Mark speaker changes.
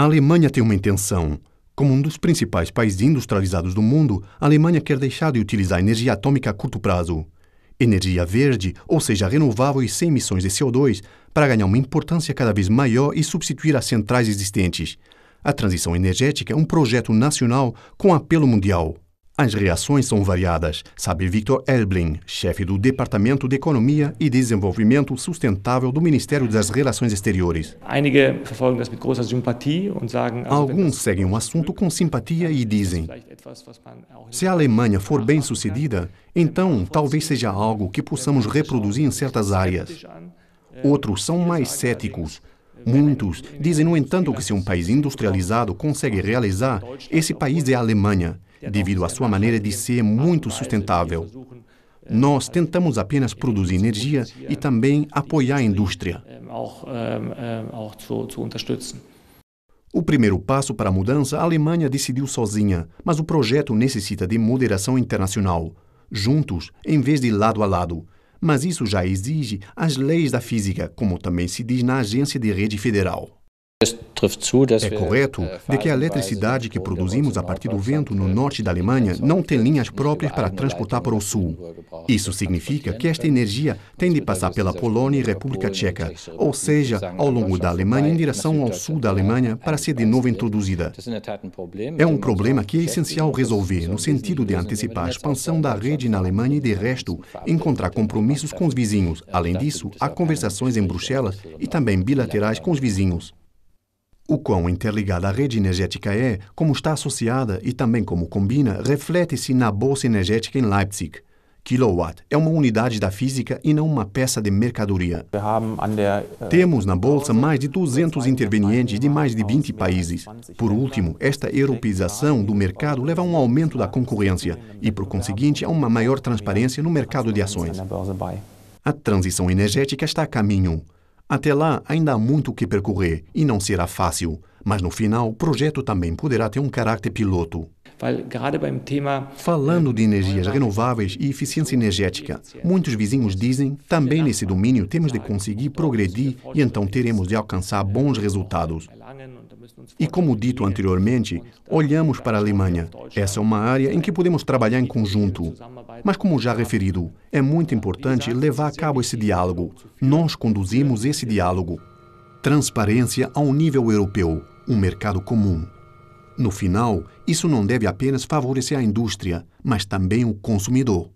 Speaker 1: A Alemanha tem uma intenção. Como um dos principais países industrializados do mundo, a Alemanha quer deixar de utilizar energia atômica a curto prazo. Energia verde, ou seja, renovável e sem emissões de CO2, para ganhar uma importância cada vez maior e substituir as centrais existentes. A transição energética é um projeto nacional com apelo mundial. As reações são variadas, sabe Victor Elbling, chefe do Departamento de Economia e Desenvolvimento Sustentável do Ministério das Relações Exteriores. Alguns seguem o um assunto com simpatia e dizem: se a Alemanha for bem sucedida, então talvez seja algo que possamos reproduzir em certas áreas. Ähm, Outros são mais céticos, Muitos dizem, no entanto, que se um país industrializado consegue realizar, esse país é a Alemanha. É devido à sua maneira de ser muito sustentável. Nós tentamos apenas produzir energia e também apoiar a indústria. Eh, eh, eh, o primeiro passo para a mudança a Alemanha decidiu sozinha, mas o projeto necessita de moderação internacional, juntos em vez de lado a lado. Mas isso já exige as leis da física, como também se diz na Agência de Rede Federal. É correto eh, de que a eletricidade que produzimos a partir do vento no norte da Alemanha não tem linhas próprias para transportar para o sul. Isso significa que esta energia tem de passar pela Polônia e República Tcheca, ou seja, ao longo da Alemanha em direção ao sul da Alemanha para ser de novo introduzida. É um problema que é essencial resolver no sentido de antecipar a expansão da rede na Alemanha e, de resto, encontrar compromissos com os vizinhos. Além disso, há conversações em Bruxelas e também bilaterais com os vizinhos. O quão interligada a rede energética é, como está associada e também como combina, reflete-se na bolsa energética em Leipzig. Kilowatt é uma unidade da física e não uma peça de mercadoria. Äh, Temos na bolsa mais de 200 intervenientes de mais de 20 países. Por último, esta europeização do mercado leva a um aumento da concorrência e, por conseguinte, a uma maior transparência no mercado de ações. A transição energética está a caminho. Até lá ainda há muito o que percorrer e não será fácil, mas no final o projeto também poderá ter um caráter piloto. Falando äh, de energias renováveis e eficiência energética, muitos vizinhos dizem também nesse domínio temos de conseguir progredir e então teremos de alcançar bons resultados. E como dito anteriormente, olhamos para a Alemanha. Essa é uma área em que podemos trabalhar em conjunto. Mas, como já referido, é muito importante levar a cabo esse diálogo. Nós conduzimos esse diálogo. Transparência a um nível europeu, um mercado comum. No final, isso não deve apenas favorecer a indústria, mas também o consumidor.